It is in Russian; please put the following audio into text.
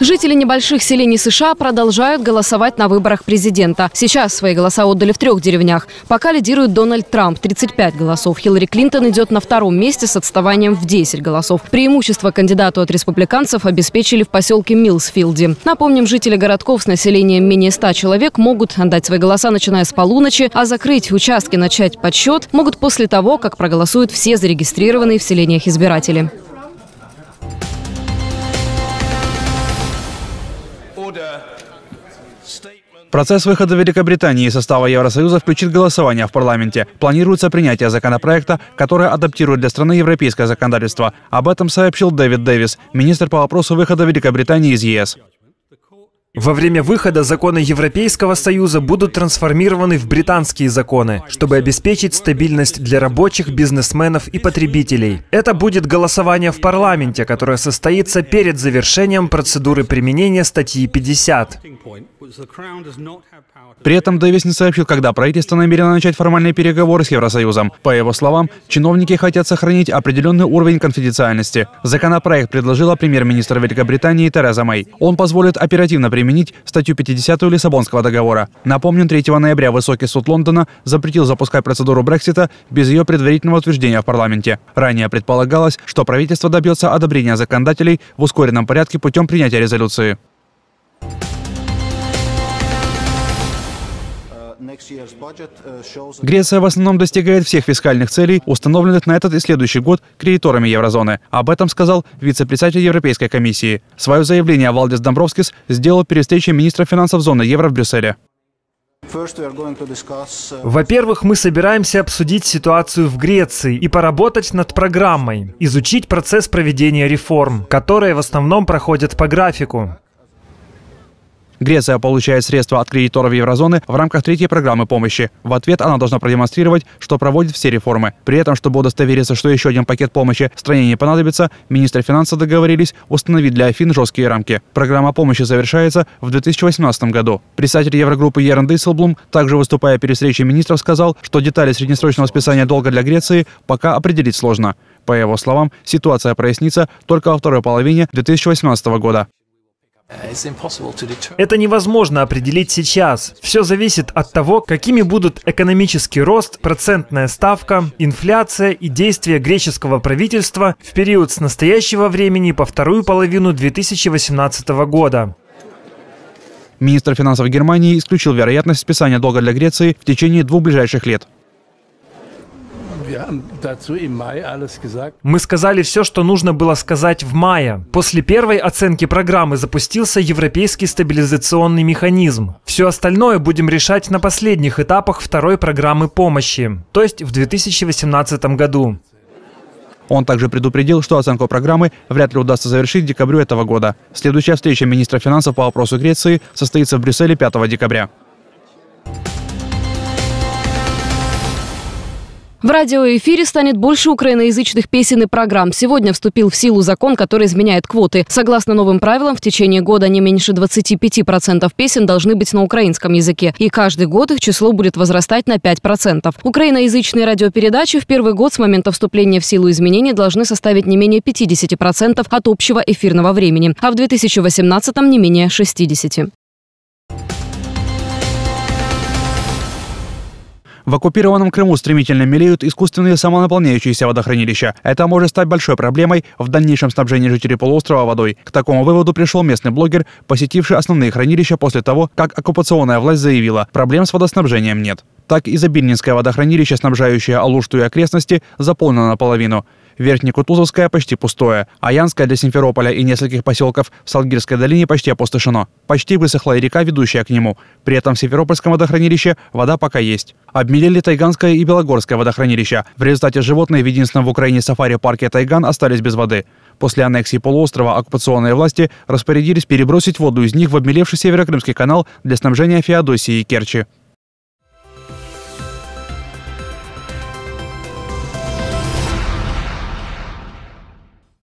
Жители небольших селений США продолжают голосовать на выборах президента. Сейчас свои голоса отдали в трех деревнях. Пока лидирует Дональд Трамп – 35 голосов. Хиллари Клинтон идет на втором месте с отставанием в 10 голосов. Преимущество кандидату от республиканцев обеспечили в поселке Милсфилде. Напомним, жители городков с населением менее 100 человек могут отдать свои голоса, начиная с полуночи, а закрыть участки, начать подсчет могут после того, как проголосуют все зарегистрированные в селениях избиратели. Процесс выхода Великобритании из состава Евросоюза включит голосование в парламенте. Планируется принятие законопроекта, который адаптирует для страны европейское законодательство. Об этом сообщил Дэвид Дэвис, министр по вопросу выхода Великобритании из ЕС. Во время выхода законы Европейского Союза будут трансформированы в британские законы, чтобы обеспечить стабильность для рабочих, бизнесменов и потребителей. Это будет голосование в парламенте, которое состоится перед завершением процедуры применения статьи 50. При этом Дэвис не сообщил, когда правительство намерено начать формальные переговоры с Евросоюзом. По его словам, чиновники хотят сохранить определенный уровень конфиденциальности. Законопроект предложила премьер-министр Великобритании Тереза Мэй. Он позволит оперативно применить статью 50 Лиссабонского договора. Напомню, 3 ноября высокий суд Лондона запретил запускать процедуру Брексита без ее предварительного утверждения в парламенте. Ранее предполагалось, что правительство добьется одобрения законодателей в ускоренном порядке путем принятия резолюции. Греция в основном достигает всех фискальных целей, установленных на этот и следующий год кредиторами еврозоны. Об этом сказал вице-председатель Европейской комиссии. Свое заявление Валдис Домбровскис сделал при встрече министра финансов зоны евро в Брюсселе. Во-первых, мы собираемся обсудить ситуацию в Греции и поработать над программой, изучить процесс проведения реформ, которые в основном проходят по графику. Греция получает средства от кредиторов еврозоны в рамках третьей программы помощи. В ответ она должна продемонстрировать, что проводит все реформы. При этом, чтобы удостовериться, что еще один пакет помощи стране не понадобится, министры финансов договорились установить для Афин жесткие рамки. Программа помощи завершается в 2018 году. Представитель Еврогруппы Ерен Дейселблум, также выступая перед встречей министров, сказал, что детали среднесрочного списания долга для Греции пока определить сложно. По его словам, ситуация прояснится только во второй половине 2018 года. Uh, Это невозможно определить сейчас. Все зависит от того, какими будут экономический рост, процентная ставка, инфляция и действия греческого правительства в период с настоящего времени по вторую половину 2018 года. Министр финансов Германии исключил вероятность списания долга для Греции в течение двух ближайших лет. Мы сказали все, что нужно было сказать в мае. После первой оценки программы запустился европейский стабилизационный механизм. Все остальное будем решать на последних этапах второй программы помощи, то есть в 2018 году. Он также предупредил, что оценку программы вряд ли удастся завершить в декабрю этого года. Следующая встреча министра финансов по вопросу Греции состоится в Брюсселе 5 декабря. В радиоэфире станет больше украиноязычных песен и программ. Сегодня вступил в силу закон, который изменяет квоты. Согласно новым правилам, в течение года не меньше 25% песен должны быть на украинском языке. И каждый год их число будет возрастать на 5%. Украиноязычные радиопередачи в первый год с момента вступления в силу изменений должны составить не менее 50% от общего эфирного времени, а в 2018 не менее 60%. В оккупированном Крыму стремительно мелеют искусственные самонаполняющиеся водохранилища. Это может стать большой проблемой в дальнейшем снабжении жителей полуострова водой. К такому выводу пришел местный блогер, посетивший основные хранилища после того, как оккупационная власть заявила, проблем с водоснабжением нет. Так, Изобильнинское водохранилище, снабжающее Алушту и окрестности, заполнено наполовину. Верхнекутузовское почти пустое, а Янское для Симферополя и нескольких поселков в Салгирской долине почти опустошено. Почти высохла и река, ведущая к нему. При этом в Симферопольском водохранилище вода пока есть. Обмелели Тайганское и Белогорское водохранилища. В результате животные в единственном в Украине сафари-парке Тайган остались без воды. После аннексии полуострова оккупационные власти распорядились перебросить воду из них в обмелевший Северокрымский канал для снабжения Феодосии и Керчи.